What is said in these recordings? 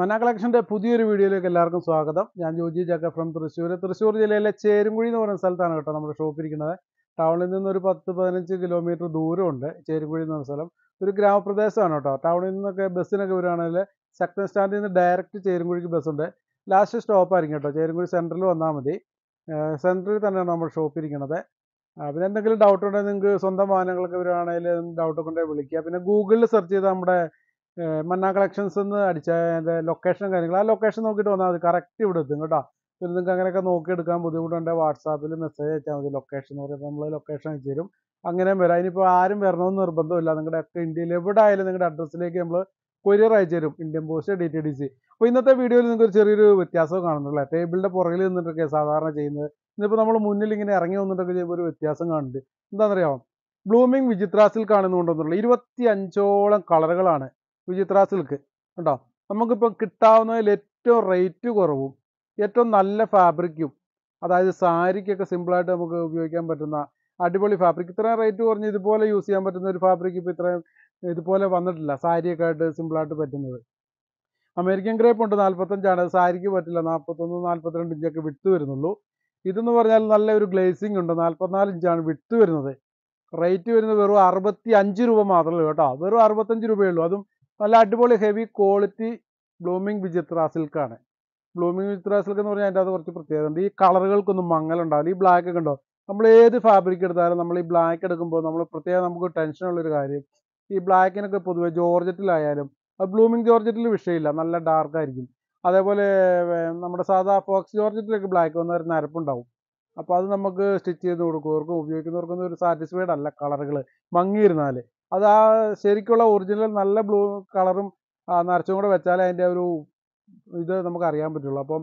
മന കളക്ഷൻ്റെ പുതിയൊരു വീഡിയോയിലേക്ക് എല്ലാവർക്കും സ്വാഗതം ഞാൻ ജോജി ജക്ക ഫ്രം തൃശ്ശൂർ തൃശ്ശൂർ ജില്ലയിലെ ചേരുംകുഴി എന്ന് പറയുന്ന സ്ഥലത്താണ് കേട്ടോ നമ്മുടെ ഷോപ്പ് ഇരിക്കുന്നത് ടൗണിൽ നിന്ന് ഒരു പത്ത് പതിനഞ്ച് കിലോമീറ്റർ ദൂരമുണ്ട് ചേരുംകുഴി എന്ന് പറഞ്ഞ സ്ഥലം ഒരു ഗ്രാമപ്രദേശമാണ് കേട്ടോ ടൗണിൽ നിന്നൊക്കെ ബസ്സിനൊക്കെ വരികയാണെങ്കിൽ സെക്കൻഡ് സ്റ്റാൻഡിൽ നിന്ന് ഡയറക്റ്റ് ചേരുംകുഴിക്ക് ബസ്സുണ്ട് ലാസ്റ്റ് സ്റ്റോപ്പായിരിക്കും കേട്ടോ ചേരുംകുഴി സെൻറ്ററിൽ വന്നാൽ മതി സെൻറ്ററിൽ തന്നെയാണ് നമ്മുടെ ഷോപ്പ് ഇരിക്കുന്നത് പിന്നെ എന്തെങ്കിലും ഡൗട്ട് ഉണ്ടെങ്കിൽ നിങ്ങൾക്ക് സ്വന്തം വാഹനങ്ങളൊക്കെ വരികയാണെങ്കിൽ ഡൗട്ടൊക്കെ ഉണ്ടെങ്കിൽ വിളിക്കുക പിന്നെ ഗൂഗിളിൽ സെർച്ച് ചെയ്ത് നമ്മുടെ മന്ന കളക്ഷൻസ് എന്ന് അടിച്ച ലൊക്കേഷൻ കാര്യങ്ങൾ ആ ലൊക്കേഷൻ നോക്കിയിട്ട് വന്നാൽ മതി കറക്റ്റ് ഇവിടെ എത്തും കേട്ടോ പിന്നെ നിങ്ങൾക്ക് അങ്ങനെയൊക്കെ നോക്കിയെടുക്കാൻ ബുദ്ധിമുട്ടുണ്ടെങ്കിൽ വാട്സാപ്പിൽ മെസ്സേജ് അയച്ചാൽ മതി ലൊക്കേഷൻ എന്ന് പറയുമ്പോൾ നമ്മൾ ലൊക്കേഷൻ അയച്ചു തരും അങ്ങനെയും വരാം ഇനിയിപ്പോൾ ആരും വരണമെന്ന് നിർബന്ധമില്ല നിങ്ങളുടെ ഒക്കെ ഇന്ത്യയിൽ എവിടെ ആയാലും നിങ്ങളുടെ അഡ്രസ്സിലേക്ക് നമ്മൾ കൊരിയർ അയച്ചു തരും Indian post D T D C അപ്പോൾ ഇന്നത്തെ വീഡിയോയിൽ നിങ്ങൾക്ക് ഒരു ചെറിയൊരു വ്യത്യാസം കാണുന്നുള്ളൂ ടേബിളിൻ്റെ പുറകിൽ നിന്നിട്ടൊക്കെ സാധാരണ ചെയ്യുന്നത് ഇന്നിപ്പോൾ നമ്മൾ മുന്നിൽ ഇങ്ങനെ ഇറങ്ങി വന്നിട്ടൊക്കെ ചെയ്യുമ്പോൾ ഒരു വ്യത്യാസം കാണുന്നുണ്ട് എന്താണെന്നറിയാമോ ബ്ലൂമിംഗ് വിചിത്രാസിൽ കാണുന്നുണ്ടെന്നുള്ളൂ ഇരുപത്തി അഞ്ചോളം കളറുകളാണ് വിചിത്ര സിൽക്ക് കേട്ടോ നമുക്കിപ്പോൾ കിട്ടാവുന്നതിൽ ഏറ്റവും റേറ്റ് കുറവും ഏറ്റവും നല്ല ഫാബ്രിക്കും അതായത് സാരിക്കൊക്കെ സിമ്പിളായിട്ട് നമുക്ക് ഉപയോഗിക്കാൻ പറ്റുന്ന അടിപൊളി ഫാബ്രിക് ഇത്രയും റേറ്റ് കുറഞ്ഞ് ഇതുപോലെ യൂസ് ചെയ്യാൻ പറ്റുന്ന ഒരു ഫാബ്രിക് ഇപ്പോൾ ഇത്രയും ഇതുപോലെ വന്നിട്ടില്ല സാരിയൊക്കെ ആയിട്ട് സിമ്പിളായിട്ട് പറ്റുന്നത് അമേരിക്കൻ ഗ്രേപ്പ് ഉണ്ട് നാൽപ്പത്തഞ്ചാണ് സാരിക്ക് പറ്റില്ല നാൽപ്പത്തൊന്ന് നാൽപ്പത്തിരണ്ട് ഇഞ്ചൊക്കെ വിട്ടു വരുന്നുള്ളൂ ഇതെന്ന് പറഞ്ഞാൽ നല്ല ഒരു ഗ്ലേസിംഗ് ഉണ്ട് നാൽപ്പത്തിനാല് ഇഞ്ചാണ് വിട്ടു വരുന്നത് റേറ്റ് വരുന്നത് വെറും അറുപത്തി അഞ്ച് രൂപ മാത്രമേ ഉള്ളൂ കേട്ടോ വെറും അറുപത്തഞ്ച് രൂപയുള്ളൂ അതും നല്ല അടിപൊളി ഹെവി ക്വാളിറ്റി ബ്ലൂമിംഗ് വിചിത്ര സിൽക്കാണ് ബ്ലൂമിംഗ് വിചിത്ര സിൽക്ക് എന്ന് പറഞ്ഞാൽ അതിൻ്റെ അത് കുറച്ച് പ്രത്യേകത ഉണ്ട് ഈ കളറുകൾക്കൊന്നും മങ്ങലുണ്ടാവില്ല ഈ ബ്ലാക്ക് ഒക്കെ ഉണ്ടോ നമ്മൾ ഏത് ഫാബ്രിക് എടുത്താലും നമ്മൾ ഈ ബ്ലാക്ക് എടുക്കുമ്പോൾ നമ്മൾ പ്രത്യേകം നമുക്ക് ടെൻഷനുള്ളൊരു കാര്യം ഈ ബ്ലാക്കിനൊക്കെ പൊതുവെ ജോർജറ്റിലായാലും അത് ബ്ലൂമിംഗ് ജോർജറ്റിൽ വിഷയമില്ല നല്ല ഡാർക്കായിരിക്കും അതേപോലെ നമ്മുടെ സാധാ ഫോക്സ് ജോർജറ്റിലൊക്കെ ബ്ലാക്ക് വന്ന ഒരു നരപ്പുണ്ടാവും അപ്പോൾ അത് നമുക്ക് സ്റ്റിച്ച് ചെയ്ത് കൊടുക്കുന്നവർക്കും ഉപയോഗിക്കുന്നവർക്കൊന്നും ഒരു സാറ്റിസ്ഫൈഡ് അല്ല കളറുകൾ മങ്ങിയിരുന്നാൽ അത് ആ ശരിക്കുള്ള ഒറിജിനൽ നല്ല ബ്ലൂ കളറും നിറച്ചും കൂടെ വെച്ചാലേ അതിൻ്റെ ഒരു ഇത് നമുക്ക് അറിയാൻ പറ്റുള്ളൂ അപ്പം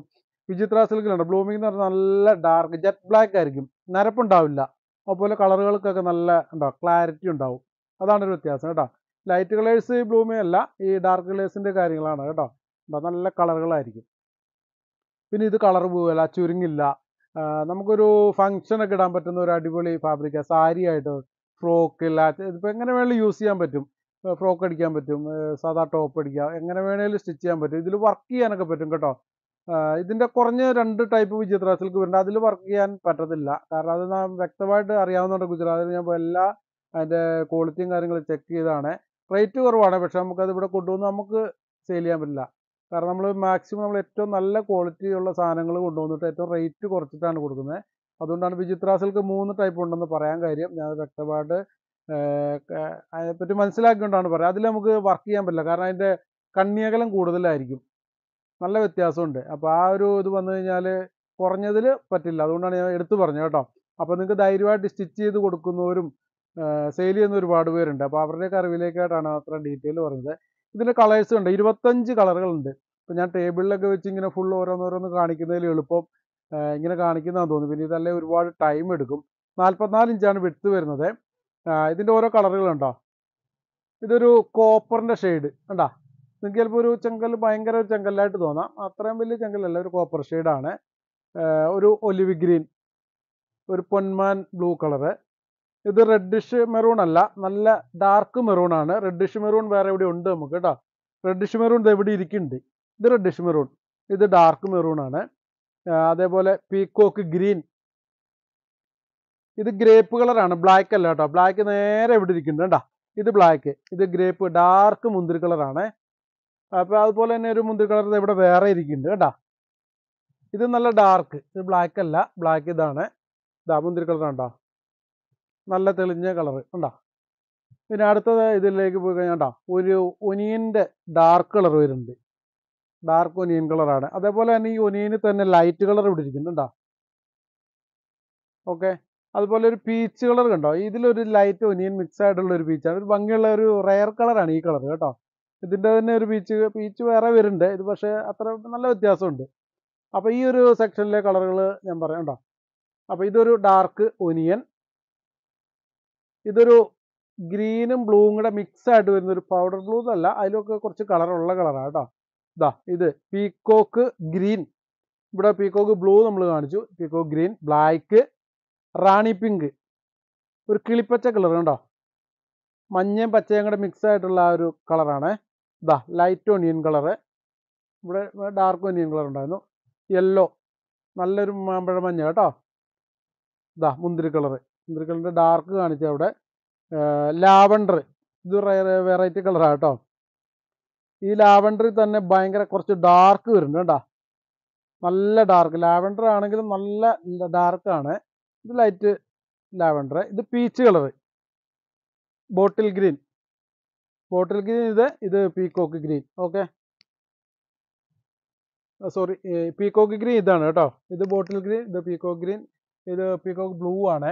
വിചിത്ര സിൽക്കിലുണ്ട് ബ്ലൂമിംഗ് എന്ന് പറഞ്ഞാൽ നല്ല ഡാർക്ക് ജെറ്റ് ബ്ലാക്ക് ആയിരിക്കും നരപ്പുണ്ടാവില്ല അതുപോലെ കളറുകൾക്കൊക്കെ നല്ല ഉണ്ടാവും ക്ലാരിറ്റി ഉണ്ടാവും അതാണ് ഒരു വ്യത്യാസം കേട്ടോ ലൈറ്റ് കളേഴ്സ് ബ്ലൂമി അല്ല ഈ ഡാർക്ക് കളേഴ്സിൻ്റെ കാര്യങ്ങളാണ് കേട്ടോ നല്ല കളറുകളായിരിക്കും പിന്നെ ഇത് കളർ പോവില്ല ചുരുങ്ങില്ല നമുക്കൊരു ഫങ്ഷനൊക്കെ ഇടാൻ പറ്റുന്ന ഒരു അടിപൊളി ഫാബ്രിക്കാണ് സാരിയായിട്ട് ഫ്രോക്ക് ലാച്ച് ഇതിപ്പോൾ എങ്ങനെ വേണമെങ്കിലും യൂസ് ചെയ്യാൻ പറ്റും ഫ്രോക്ക് അടിക്കാൻ പറ്റും സാധാ ടോപ്പ് അടിക്കാം എങ്ങനെ വേണമെങ്കിലും സ്റ്റിച്ച് ചെയ്യാൻ പറ്റും ഇതിൽ വർക്ക് ചെയ്യാനൊക്കെ പറ്റും കേട്ടോ ഇതിൻ്റെ കുറഞ്ഞ രണ്ട് ടൈപ്പ് വിചിത്ര സിൽക്ക് വരുന്നുണ്ട് അതിൽ വർക്ക് ചെയ്യാൻ പറ്റത്തില്ല കാരണം അത് നാം വ്യക്തമായിട്ട് അറിയാവുന്നുണ്ട് ഗുജറാത്തിൽ ഞാൻ എല്ലാ അതിൻ്റെ ക്വാളിറ്റിയും കാര്യങ്ങളും ചെക്ക് ചെയ്താണ് റേറ്റ് കുറവാണ് പക്ഷെ നമുക്കത് ഇവിടെ കൊണ്ടുവന്ന് നമുക്ക് സെയിൽ ചെയ്യാൻ പറ്റില്ല കാരണം നമ്മൾ മാക്സിമം നമ്മൾ ഏറ്റവും നല്ല ക്വാളിറ്റിയുള്ള സാധനങ്ങൾ കൊണ്ടുവന്നിട്ട് ഏറ്റവും റേറ്റ് കുറച്ചിട്ടാണ് കൊടുക്കുന്നത് അതുകൊണ്ടാണ് വിചിത്ര മൂന്ന് ടൈപ്പ് ഉണ്ടെന്ന് പറയാൻ കാര്യം ഞാൻ വ്യക്തമായിട്ട് അതിനെപ്പറ്റി മനസ്സിലാക്കിക്കൊണ്ടാണ് പറയുക അതിൽ നമുക്ക് വർക്ക് ചെയ്യാൻ പറ്റില്ല കാരണം അതിൻ്റെ കണ്ണിയകലം കൂടുതലായിരിക്കും നല്ല വ്യത്യാസമുണ്ട് അപ്പോൾ ആ ഒരു ഇത് വന്നു കഴിഞ്ഞാൽ കുറഞ്ഞതിൽ പറ്റില്ല അതുകൊണ്ടാണ് ഞാൻ എടുത്തു പറഞ്ഞത് കേട്ടോ അപ്പോൾ നിങ്ങൾക്ക് ധൈര്യമായിട്ട് സ്റ്റിച്ച് ചെയ്ത് കൊടുക്കുന്നവരും സെയിൽ ചെയ്യുന്ന ഒരുപാട് പേരുണ്ട് അപ്പോൾ അവരുടെയൊക്കെ അറിവിലേക്കായിട്ടാണ് അത്ര ഡീറ്റെയിൽ പറഞ്ഞത് ഇതിൻ്റെ കളേഴ്സ് ഉണ്ട് ഇരുപത്തഞ്ച് കളറുകളുണ്ട് അപ്പോൾ ഞാൻ ടേബിളിലൊക്കെ വെച്ച് ഇങ്ങനെ ഫുൾ ഓരോന്നോരോന്ന് കാണിക്കുന്നതിൽ എളുപ്പം ഇങ്ങനെ കാണിക്കുന്നതാണ് തോന്നുന്നു പിന്നെ ഇതല്ലേ ഒരുപാട് ടൈം എടുക്കും നാൽപ്പത്തിനാല് ഇഞ്ചാണ് വിടുത്ത് വരുന്നത് ഇതിൻ്റെ ഓരോ കളറുകളുണ്ടോ ഇതൊരു കോപ്പറിൻ്റെ ഷെയ്ഡ് ഉണ്ടോ നിങ്ങൾക്ക് ചിലപ്പോൾ ഒരു ചെങ്കൽ ഭയങ്കര ഒരു ചെങ്കല്ലായിട്ട് തോന്നാം അത്രയും വലിയ ചെങ്കല്ലല്ല ഒരു കോപ്പർ ഷെയ്ഡാണ് ഒരു ഒലിവ് ഗ്രീൻ ഒരു പൊന്മാൻ ബ്ലൂ കളറ് ഇത് റെഡിഷ് മെറൂൺ അല്ല നല്ല ഡാർക്ക് മെറൂൺ ആണ് റെഡിഷ് മെറൂൺ വേറെ എവിടെ ഉണ്ട് നമുക്ക് കേട്ടോ റെഡിഷ് മെറൂൺ ഇത് എവിടെ ഇരിക്കുന്നുണ്ട് ഇത് റെഡിഷ് മെറൂൺ ഇത് ഡാർക്ക് മെറൂൺ ആണ് അതേപോലെ പീക്കോക്ക് ഗ്രീൻ ഇത് ഗ്രേപ്പ് കളറാണ് ബ്ലാക്ക് അല്ല കേട്ടോ ബ്ലാക്ക് നേരെ ഇവിടെ ഇരിക്കുന്നു കേട്ടോ ഇത് ബ്ലാക്ക് ഇത് ഗ്രേപ്പ് ഡാർക്ക് മുന്തിരി കളറാണ് അപ്പോൾ അതുപോലെ തന്നെ ഒരു മുന്തിരി കളർ ഇവിടെ വേറെ ഇരിക്കുന്നുണ്ട് കേട്ടോ ഇത് നല്ല ഡാർക്ക് ഇത് ബ്ലാക്ക് അല്ല ബ്ലാക്ക് ഇതാണ് ഇതാ മുന്തിരി കളർ കേട്ടോ നല്ല തെളിഞ്ഞ കളർ ഉണ്ടോ പിന്നെ അടുത്തത് ഇതിലേക്ക് പോയി കഴിഞ്ഞാൽ ഒരു ഒനിയൻ്റെ ഡാർക്ക് കളർ വരുന്നുണ്ട് ഡാർക്ക് ഒനിയൻ കളറാണ് അതേപോലെ തന്നെ ഈ ഒനിയന് തന്നെ ലൈറ്റ് കളർ ഇവിടെ ഇരിക്കുന്നുണ്ടോ ഓക്കെ അതുപോലെ ഒരു പീച്ച് കളർ കണ്ടോ ഇതിലൊരു ലൈറ്റ് ഒനിയൻ മിക്സ് ആയിട്ടുള്ള ഒരു പീച്ചാണ് ഒരു ഭംഗിയുള്ള ഒരു റെയർ കളറാണ് ഈ കളർ കേട്ടോ ഇതിൻ്റെ തന്നെ ഒരു പീച്ച് പീച്ച് വേറെ വരുന്നുണ്ട് ഇത് പക്ഷേ അത്ര നല്ല വ്യത്യാസമുണ്ട് അപ്പോൾ ഈ ഒരു സെക്ഷനിലെ കളറുകൾ ഞാൻ പറയാം കേട്ടോ അപ്പോൾ ഇതൊരു ഡാർക്ക് ഒനിയൻ ഇതൊരു ഗ്രീനും ബ്ലൂവും കൂടെ മിക്സ് ആയിട്ട് വരുന്ന ഒരു പൗഡർ ബ്ലൂ അല്ല അതിലൊക്കെ കുറച്ച് കളറുള്ള കളറാണ് കേട്ടോ ഇതാ ഇത് പീക്കോക്ക് ഗ്രീൻ ഇവിടെ പീക്കോക്ക് ബ്ലൂ നമ്മൾ കാണിച്ചു peacock green black rani pink ഒരു കിളിപ്പച്ച കളർ കണ്ടോ മഞ്ഞയും പച്ചയും കൂടെ മിക്സ് ആയിട്ടുള്ള ആ ഒരു കളറാണ് ഇതാ ലൈറ്റ് ഒനിയൻ കളറ് ഇവിടെ ഡാർക്ക് ഒനിയൻ കളർ ഉണ്ടായിരുന്നു യെല്ലോ നല്ലൊരു മാമ്പഴ മഞ്ഞ കേട്ടോ ഇതാ മുന്തിരി കളറ് മുന്തിരി കളറിൻ്റെ ഡാർക്ക് കാണിച്ചു അവിടെ ലാവണ്ടർ ഇത് വെറൈറ്റി കളറാണ് കേട്ടോ ഈ ലാവൻഡറിൽ തന്നെ ഭയങ്കര കുറച്ച് ഡാർക്ക് വരുന്നുണ്ട് കേട്ടോ നല്ല ഡാർക്ക് ലാവൻഡർ ആണെങ്കിലും നല്ല ഡാർക്കാണ് ഇത് ലൈറ്റ് ലാവൻഡർ ഇത് peach colour bottle green bottle green ഇത് ഇത് peacock green okay sorry peacock green ഇതാണ് കേട്ടോ ഇത് ബോട്ടിൽ ഗ്രീൻ ഇത് പീക്കോക്ക് ഗ്രീൻ ഇത് പീക്കോക്ക് ബ്ലൂ ആണ്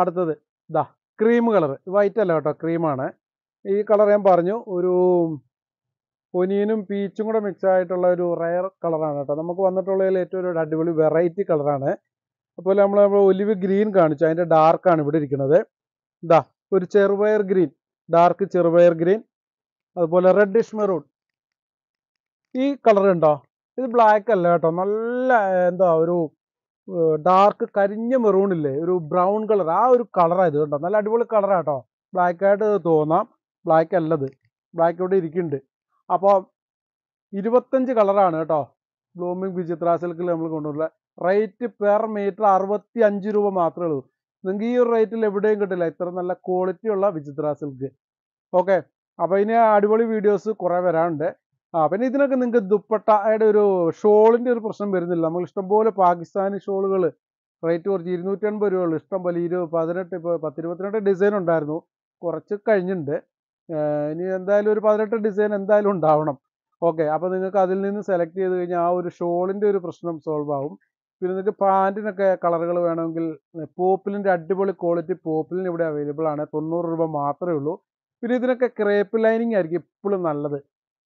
അടുത്തത് ഇതാ ക്രീം കളർ വൈറ്റ് അല്ല കേട്ടോ ക്രീമാണ് ഈ കളർ ഞാൻ പറഞ്ഞു ഒരു പൊനിയനും പീച്ചും കൂടെ മിക്സ് ആയിട്ടുള്ള ഒരു റയർ കളറാണ് കേട്ടോ നമുക്ക് വന്നിട്ടുള്ളതിൽ ഏറ്റവും ഒരു അടിപൊളി വെറൈറ്റി കളറാണ് അതുപോലെ നമ്മൾ ഒലിവ് ഗ്രീൻ കാണിച്ചു അതിൻ്റെ ഡാർക്കാണ് ഇവിടെ ഇരിക്കുന്നത് ഇതാ ഒരു ചെറുപയർ ഗ്രീൻ ഡാർക്ക് ചെറുപയർ ഗ്രീൻ അതുപോലെ റെഡിഷ് മെറൂൺ ഈ കളർ ഉണ്ടോ ഇത് ബ്ലാക്ക് അല്ല കേട്ടോ നല്ല എന്താ ഒരു ഡാർക്ക് കരിഞ്ഞ മെറൂൺ ഇല്ലേ ഒരു ബ്രൗൺ കളർ ആ ഒരു കളറാണ് ഇത് കേട്ടോ നല്ല അടിപൊളി കളറാണ് കേട്ടോ ബ്ലാക്കായിട്ട് തോന്നാം ബ്ലാക്ക് അല്ലത് ബ്ലാക്ക് ഇവിടെ ഇരിക്കുന്നുണ്ട് അപ്പോൾ ഇരുപത്തഞ്ച് കളറാണ് കേട്ടോ ബ്ലൂമിംഗ് വിചിത്ര സിൽക്കിൽ നമ്മൾ കൊണ്ടുവരുന്നത് റേറ്റ് പെർ മീറ്റർ അറുപത്തി അഞ്ച് രൂപ മാത്രമേ ഉള്ളൂ നിങ്ങൾക്ക് ഈ ഒരു റേറ്റിൽ എവിടെയും കിട്ടില്ല ഇത്ര നല്ല ഉള്ള വിചിത്ര സിൽക്ക് ഓക്കെ അപ്പോൾ ഇനി അടിപൊളി വീഡിയോസ് കുറേ വരാനുണ്ട് ആ പിന്നെ ഇതിനൊക്കെ നിങ്ങൾക്ക് ദുപ്പട്ടയുടെ ഒരു ഷോളിൻ്റെ ഒരു പ്രശ്നം വരുന്നില്ല നമ്മൾ ഇഷ്ടംപോലെ പാകിസ്ഥാനി ഷോളുകൾ റേറ്റ് കുറച്ച് ഇരുന്നൂറ്റി അൻപത് രൂപ ഉള്ളൂ ഇഷ്ടംപോലെ ഇരുപത് പതിനെട്ട് ഇപ്പോൾ പത്തിരുപത്തിരണ്ട് ഡിസൈൻ ഉണ്ടായിരുന്നു കുറച്ച് കഴിഞ്ഞിട്ടുണ്ട് ഇനി എന്തായാലും ഒരു പതിനെട്ട് ഡിസൈൻ എന്തായാലും ഉണ്ടാവണം ഓക്കെ അപ്പോൾ നിങ്ങൾക്ക് അതിൽ നിന്ന് സെലക്ട് ചെയ്ത് കഴിഞ്ഞാൽ ആ ഒരു ഷോളിൻ്റെ ഒരു പ്രശ്നം സോൾവ് ആവും പിന്നെ നിങ്ങൾക്ക് പാൻറ്റിനൊക്കെ കളറുകൾ വേണമെങ്കിൽ പോപ്പിലിൻ്റെ അടിപൊളി ക്വാളിറ്റി പോപ്പിലിന് ഇവിടെ അവൈലബിൾ ആണ് തൊണ്ണൂറ് രൂപ മാത്രമേ ഉള്ളൂ പിന്നെ ഇതിനൊക്കെ ക്രേപ്പ് ലൈനിങ് ആയിരിക്കും ഇപ്പോഴും നല്ലത്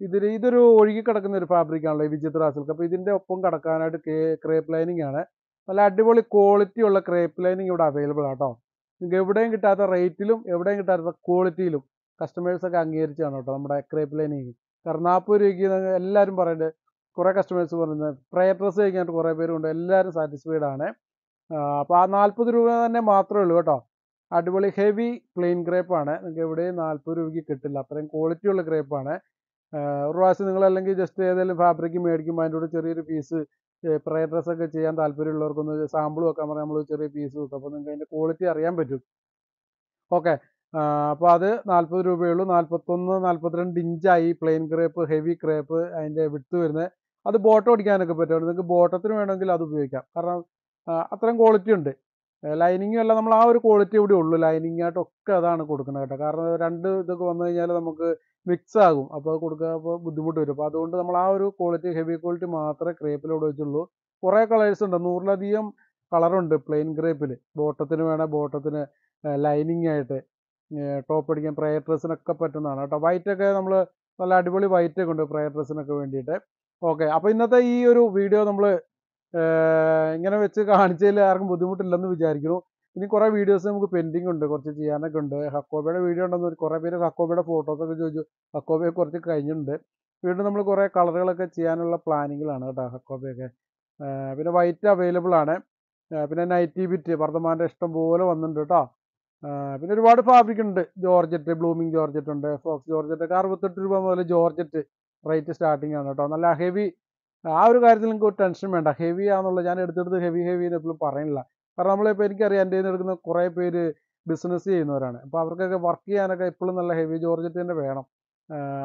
ഇതിൽ ഇതൊരു ഒഴുകി കിടക്കുന്ന ഒരു ഫാബ്രിക്കാണല്ലോ ഈ വിചിത്ര സിൽക്ക് അപ്പോൾ ഇതിൻ്റെ ഒപ്പം കിടക്കാനായിട്ട് ക്രേപ്പ് ലൈനിങ് ആണ് നല്ല അടിപൊളി ക്വാളിറ്റി ഉള്ള ക്രേപ്പ് ലൈനിങ് ഇവിടെ അവൈലബിൾ ആട്ടോ നിങ്ങൾക്ക് എവിടെയും കിട്ടാത്ത റേറ്റിലും എവിടെയും കിട്ടാത്ത ക്വാളിറ്റിയിലും കസ്റ്റമേഴ്സൊക്കെ അംഗീകരിച്ചതാണ് കേട്ടോ നമ്മുടെ ക്രേപ്പ് ലൈനിങ് കാരണം നാൽപ്പത് രൂപയ്ക്ക് എല്ലാവരും പറയേണ്ടത് കുറേ കസ്റ്റമേഴ്സ് പറയുന്നത് പ്രയർ ഡ്രസ് കഴിക്കാനായിട്ട് കുറേ പേരുണ്ട് എല്ലാവരും സാറ്റിസ്ഫൈഡ് ആണ് അപ്പോൾ ആ നാൽപ്പത് രൂപ തന്നെ മാത്രമേ ഉള്ളൂ കേട്ടോ അടിപൊളി ഹെവി പ്ലെയിൻ ക്രേപ്പാണ് നിങ്ങൾക്ക് എവിടെയും നാൽപ്പത് രൂപയ്ക്ക് കിട്ടില്ല അത്രയും ക്വാളിറ്റി ഉള്ള ക്രേപ്പാണ് ഒരു പ്രാവശ്യം നിങ്ങൾ അല്ലെങ്കിൽ ജസ്റ്റ് ഏതെങ്കിലും ഫാബ്രിക് മേടിക്കുമ്പോൾ അതിൻ്റെ കൂടെ ചെറിയൊരു പീസ് പ്രയർ ഡ്രസ്സൊക്കെ ചെയ്യാൻ താല്പര്യമുള്ളവർക്കൊന്ന് സാമ്പിൾ വെക്കാൻ പറഞ്ഞാൽ നമ്മൾ ചെറിയ പീസ് കിട്ടും അപ്പോൾ നിങ്ങൾക്ക് അതിൻ്റെ ക്വാളിറ്റി അറിയാൻ പറ്റും ഓക്കെ അപ്പോൾ അത് നാൽപ്പത് രൂപയുള്ളൂ നാൽപ്പത്തൊന്ന് നാൽപ്പത്തിരണ്ട് ഇഞ്ചായി പ്ലെയിൻ ക്രേപ്പ് ഹെവി ക്രേപ്പ് അതിൻ്റെ വിട്ട് വരുന്നത് അത് ബോട്ടം ഓടിക്കാനൊക്കെ പറ്റും നിങ്ങൾക്ക് ബോട്ടത്തിന് വേണമെങ്കിൽ അത് ഉപയോഗിക്കാം കാരണം അത്രയും ക്വാളിറ്റി ഉണ്ട് ലൈനിങ്ങും അല്ല നമ്മൾ ആ ഒരു ക്വാളിറ്റി ഇവിടെ ഉള്ളൂ ലൈനിങ് ആയിട്ടൊക്കെ അതാണ് കൊടുക്കുന്നത് കേട്ടോ കാരണം രണ്ട് ഇതൊക്കെ വന്നു കഴിഞ്ഞാൽ നമുക്ക് മിക്സ് ആകും അപ്പോൾ അത് അപ്പോൾ ബുദ്ധിമുട്ട് വരും അപ്പോൾ അതുകൊണ്ട് നമ്മൾ ആ ഒരു ക്വാളിറ്റി ഹെവി ക്വാളിറ്റി മാത്രമേ ക്രേപ്പിലൂടെ വെച്ചുള്ളൂ കുറേ കളേഴ്സ് ഉണ്ട് നൂറിലധികം കളറുണ്ട് പ്ലെയിൻ ക്രേപ്പിൽ ബോട്ടത്തിന് വേണേൽ ബോട്ടത്തിന് ലൈനിങ് ആയിട്ട് ടോപ്പ് അടിക്കാൻ പ്രയർ ഡ്രസ്സിനൊക്കെ പറ്റുന്നതാണ് കേട്ടോ വൈറ്റൊക്കെ നമ്മൾ നല്ല അടിപൊളി വൈറ്റൊക്കെ ഉണ്ട് പ്രയർ ഡ്രസ്സിനൊക്കെ വേണ്ടിയിട്ട് ഓക്കെ അപ്പോൾ ഇന്നത്തെ ഈ ഒരു വീഡിയോ നമ്മൾ ഇങ്ങനെ വെച്ച് കാണിച്ചതിൽ ആർക്കും ബുദ്ധിമുട്ടില്ലെന്ന് വിചാരിക്കുന്നു ഇനി കുറേ വീഡിയോസ് നമുക്ക് പെൻഡിങ് ഉണ്ട് കുറച്ച് ചെയ്യാനൊക്കെ ഉണ്ട് ഹക്കോബയുടെ വീഡിയോ ഉണ്ടെന്ന് കുറേ പേര് ഹക്കോബയുടെ ഫോട്ടോസൊക്കെ ചോദിച്ചു ഹക്കോബയെ കുറച്ച് കഴിഞ്ഞിട്ടുണ്ട് വീണ്ടും നമ്മൾ കുറേ കളറുകളൊക്കെ ചെയ്യാനുള്ള പ്ലാനിങ്ങിലാണ് കേട്ടോ ഹക്കോബയൊക്കെ പിന്നെ വൈറ്റ് അവൈലബിൾ ആണ് പിന്നെ നൈറ്റി ബിറ്റ് വർദ്ധമാൻ്റെ ഇഷ്ടം പോലെ വന്നിട്ടുണ്ട് കേട്ടോ പിന്നെ ഒരുപാട് ഫാബ്രിക് ഉണ്ട് ജോർജറ്റ് ബ്ലൂമിങ് ജോർജറ്റ് ഉണ്ട് ഫോക്സ് ജോർജറ്റ് ഒക്കെ അറുപത്തെട്ട് രൂപ മുതൽ ജോർജറ്റ് റേറ്റ് സ്റ്റാർട്ടിംഗ് ആണ് കേട്ടോ നല്ല ഹെവി ആ ഒരു കാര്യത്തിൽ നിങ്ങൾക്ക് ഒരു ടെൻഷൻ വേണ്ട ഹെവി ആണെന്നുള്ള ഞാൻ എടുത്തെടുത്ത് ഹെവി ഹെവി എന്ന് എപ്പോഴും പറയുന്നില്ല കാരണം നമ്മളിപ്പോൾ എനിക്കറിയാം എൻ്റെ കയ്യിൽ എടുക്കുന്ന കുറേ പേര് ബിസിനസ് ചെയ്യുന്നവരാണ് അപ്പോൾ അവർക്കൊക്കെ വർക്ക് ചെയ്യാനൊക്കെ എപ്പോഴും നല്ല ഹെവി ജോർജറ്റ് തന്നെ വേണം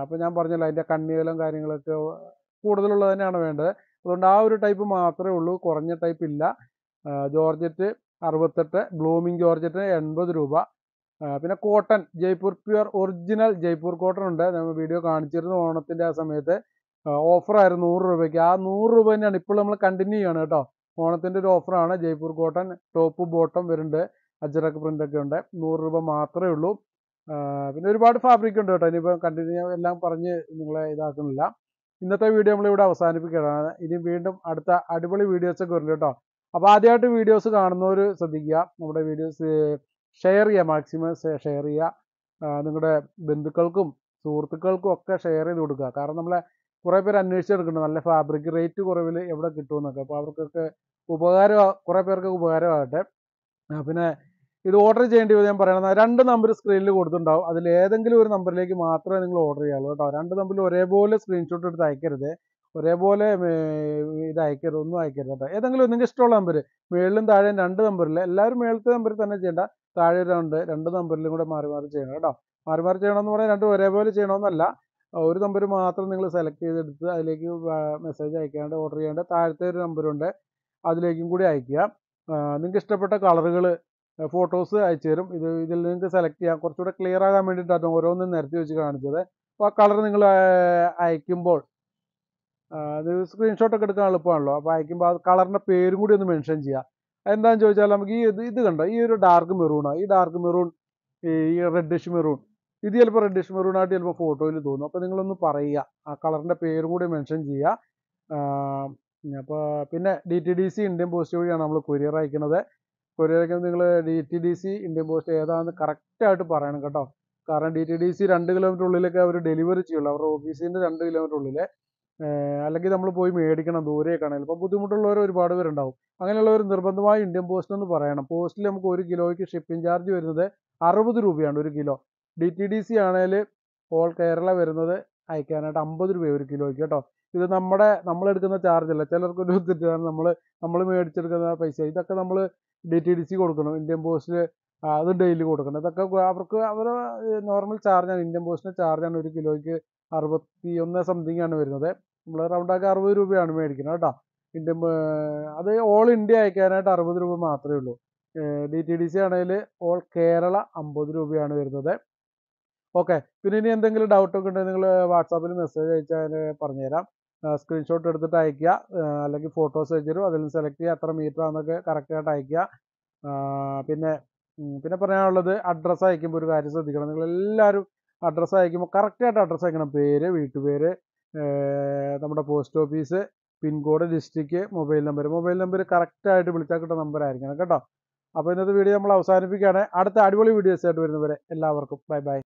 അപ്പോൾ ഞാൻ പറഞ്ഞല്ലോ അതിൻ്റെ കണ്ണികളും കാര്യങ്ങളൊക്കെ കൂടുതലുള്ളത് തന്നെയാണ് വേണ്ടത് അതുകൊണ്ട് ആ ഒരു ടൈപ്പ് മാത്രമേ ഉള്ളൂ കുറഞ്ഞ ടൈപ്പ് ഇല്ല ജോർജറ്റ് അറുപത്തെട്ട് ബ്ലൂമിംഗ് ജോർജറ്റ് എൺപത് രൂപ പിന്നെ cotton Jaipur pure original Jaipur cotton ഉണ്ട് നമ്മൾ വീഡിയോ കാണിച്ചിരുന്നു ഓണത്തിൻ്റെ ആ സമയത്ത് ഓഫറായിരുന്നു നൂറ് രൂപയ്ക്ക് ആ നൂറ് രൂപ തന്നെയാണ് ഇപ്പോൾ നമ്മൾ കണ്ടിന്യൂ ചെയ്യണം കേട്ടോ ഓണത്തിൻ്റെ ഒരു ഓഫറാണ് ജയ്പൂർ കോട്ടൺ ടോപ്പ് ബോട്ടം വരുന്നുണ്ട് അജറക്ക് പ്രിൻ്റൊക്കെ ഉണ്ട് നൂറ് രൂപ മാത്രമേ ഉള്ളൂ പിന്നെ ഒരുപാട് ഫാബ്രിക് ഉണ്ട് കേട്ടോ ഇനിയിപ്പോൾ കണ്ടിന്യൂ എല്ലാം പറഞ്ഞ് നിങ്ങളെ ഇതാക്കുന്നില്ല ഇന്നത്തെ വീഡിയോ നമ്മളിവിടെ അവസാനിപ്പിക്കുകയാണ് ഇനി വീണ്ടും അടുത്ത അടിപൊളി വീഡിയോസൊക്കെ വരും കേട്ടോ അപ്പോൾ ആദ്യമായിട്ട് വീഡിയോസ് കാണുന്നവർ ശ്രദ്ധിക്കുക നമ്മുടെ വീഡിയോസ് ഷെയർ ചെയ്യുക മാക്സിമം ഷെയർ ചെയ്യുക നിങ്ങളുടെ ബന്ധുക്കൾക്കും സുഹൃത്തുക്കൾക്കും ഒക്കെ ഷെയർ ചെയ്ത് കൊടുക്കുക കാരണം നമ്മളെ കുറേ പേര് അന്വേഷിച്ചെടുക്കുന്നുണ്ട് നല്ല ഫാബ്രിക് റേറ്റ് കുറവിൽ എവിടെ കിട്ടുമെന്നൊക്കെ അപ്പോൾ അവർക്കൊക്കെ ഉപകാരം കുറേ പേർക്ക് ഉപകാരമാകട്ടെ പിന്നെ ഇത് ഓർഡർ ചെയ്യേണ്ടി വരും ഞാൻ പറയണത് രണ്ട് നമ്പർ സ്ക്രീനിൽ കൊടുത്തിട്ടുണ്ടാവും അതിൽ ഏതെങ്കിലും ഒരു നമ്പറിലേക്ക് മാത്രമേ നിങ്ങൾ ഓർഡർ ചെയ്യാവുള്ളൂ കേട്ടോ രണ്ട് നമ്പറിൽ ഒരേപോലെ സ്ക്രീൻഷോട്ട് എടുത്ത് അയക്കരുത് ഒരേപോലെ ഇത് അയക്കരുത് ഒന്നും അയക്കരുത് കേട്ടോ ഏതെങ്കിലും നിങ്ങൾക്ക് ഇഷ്ടമുള്ള നമ്പർ മേളിലും താഴെയും രണ്ട് നമ്പറിൽ എല്ലാവരും മേളത്തെ നമ്പറിൽ തന്നെ ചെയ്യേണ്ട താഴെ രണ്ട് രണ്ട് നമ്പറിലും കൂടെ മാറി മാറി ചെയ്യണം കേട്ടോ മാറി മാറി ചെയ്യണമെന്ന് പറഞ്ഞാൽ രണ്ടും ഒരേപോലെ ചെയ്യണമെന്നല്ല ഒരു നമ്പർ മാത്രം നിങ്ങൾ സെലക്ട് ചെയ്തെടുത്ത് അതിലേക്ക് മെസ്സേജ് അയക്കാണ്ട് ഓർഡർ ചെയ്യേണ്ട താഴത്തെ ഒരു നമ്പറുണ്ട് അതിലേക്കും കൂടി അയക്കുക നിങ്ങൾക്ക് ഇഷ്ടപ്പെട്ട കളറുകൾ ഫോട്ടോസ് അയച്ചു തരും ഇത് ഇതിൽ നിങ്ങൾക്ക് സെലക്ട് ചെയ്യാം കുറച്ചുകൂടെ ക്ലിയർ ആകാൻ വേണ്ടിയിട്ടാണ് ഓരോന്നും നിരത്തി വെച്ച് കാണിച്ചത് അപ്പോൾ ആ കളർ നിങ്ങൾ അയക്കുമ്പോൾ അത് ഒക്കെ എടുക്കാൻ എളുപ്പമാണല്ലോ അപ്പോൾ അയക്കുമ്പോൾ ആ കളറിൻ്റെ പേരും കൂടി ഒന്ന് മെൻഷൻ ചെയ്യുക എന്താണെന്ന് ചോദിച്ചാൽ നമുക്ക് ഈ ഇത് കണ്ടോ ഈ ഒരു ഡാർക്ക് മെറൂണാണ് ഈ ഡാർക്ക് മെറൂൺ ഈ റെഡിഷ് മെറൂൺ ഇത് ചിലപ്പോൾ റെഡിഷ് മെറൂണായിട്ട് ചിലപ്പോൾ ഫോട്ടോയിൽ തോന്നും അപ്പോൾ നിങ്ങളൊന്ന് പറയുക ആ കളറിൻ്റെ പേരും കൂടി മെൻഷൻ ചെയ്യുക അപ്പോൾ പിന്നെ D T D C Indian post വഴിയാണ് നമ്മൾ കൊരിയർ അയക്കുന്നത് കൊറിയർ അയക്കുന്നത് നിങ്ങൾ D T D C Indian post ഏതാണെന്ന് കറക്റ്റായിട്ട് പറയണം കേട്ടോ കാരണം ഡി ടി ഡി സി രണ്ട് കിലോമീറ്റർ ഉള്ളിലൊക്കെ അവർ ഡെലിവറി ചെയ്യുള്ളൂ അവരുടെ ഓഫീസിൻ്റെ രണ്ട് കിലോമീറ്റർ ഉള്ളിൽ അല്ലെങ്കിൽ നമ്മൾ പോയി മേടിക്കണം ദൂരെയൊക്കെയാണെങ്കിൽ ഇപ്പോൾ ബുദ്ധിമുട്ടുള്ളവർ ഒരുപാട് പേരുണ്ടാവും അങ്ങനെയുള്ളവർ നിർബന്ധമായി ഇന്ത്യൻ പോസ്റ്റ് എന്ന് പറയണം പോസ്റ്റിൽ നമുക്ക് ഒരു കിലോയ്ക്ക് ഷിപ്പിംഗ് ചാർജ് വരുന്നത് അറുപത് രൂപയാണ് ഒരു kilo D T D C ആണെങ്കിൽ ഓൾ കേരള വരുന്നത് അയക്കാനായിട്ട് അമ്പത് രൂപ ഒരു കിലോയ്ക്ക് കേട്ടോ ഇത് നമ്മുടെ നമ്മളെടുക്കുന്ന ചിലർക്ക് ഒരു തെറ്റിദ്ധാരണ നമ്മൾ നമ്മൾ മേടിച്ചെടുക്കുന്ന പൈസ ഇതൊക്കെ നമ്മൾ ഡി ടി ഡി സി കൊടുക്കണം ഇന്ത്യൻ പോസ്റ്റിൽ അത് ഡെയിലി കൊടുക്കണം ഇതൊക്കെ അവർക്ക് അവർ നോർമൽ ചാർജാണ് ഇന്ത്യൻ പോസ്റ്റിൻ്റെ ചാർജാണ് ഒരു കിലോയ്ക്ക് അറുപത്തി ഒന്ന് സംതിങ് ആണ് വരുന്നത് നമ്മൾ റൗണ്ടാക്കി അറുപത് രൂപയാണ് മേടിക്കുന്നത് കേട്ടോ ഇന്ത്യ അത് ഓൾ ഇന്ത്യ അയക്കാനായിട്ട് അറുപത് രൂപ മാത്രമേ ഉള്ളൂ ഡി ടി ഡി സി ആണെങ്കിൽ ഓൾ കേരള അമ്പത് രൂപയാണ് വരുന്നത് ഓക്കെ പിന്നെ ഇനി എന്തെങ്കിലും ഡൗട്ടൊക്കെ ഉണ്ടെങ്കിൽ നിങ്ങൾ വാട്സാപ്പിൽ മെസ്സേജ് അയച്ചാൽ പറഞ്ഞുതരാം സ്ക്രീൻഷോട്ട് എടുത്തിട്ട് അയക്കുക അല്ലെങ്കിൽ ഫോട്ടോസ് അയച്ചു അതിൽ നിന്ന് സെലക്ട് ചെയ്യുക എത്ര മീറ്റർ ആണെന്നൊക്കെ കറക്റ്റായിട്ട് അയക്കുക പിന്നെ പിന്നെ പറയാനുള്ളത് അഡ്രസ്സ് അയക്കുമ്പോൾ ഒരു കാര്യം ശ്രദ്ധിക്കണം നിങ്ങൾ എല്ലാവരും അഡ്രസ്സ് അയക്കുമ്പോൾ കറക്റ്റായിട്ട് അഡ്രസ്സ് അയക്കണം പേര് വീട്ടുപേര് നമ്മുടെ post office pincode district mobile number mobile number കറക്റ്റായിട്ട് വിളിച്ചാൽ കിട്ടുന്ന നമ്പർ ആയിരിക്കണം കേട്ടോ അപ്പോൾ ഇന്നത്തെ വീഡിയോ നമ്മൾ അവസാനിപ്പിക്കുകയാണ് അടുത്ത അടിപൊളി വീഡിയോസ് ആയിട്ട് വരുന്നവരെ എല്ലാവർക്കും ബൈ ബൈ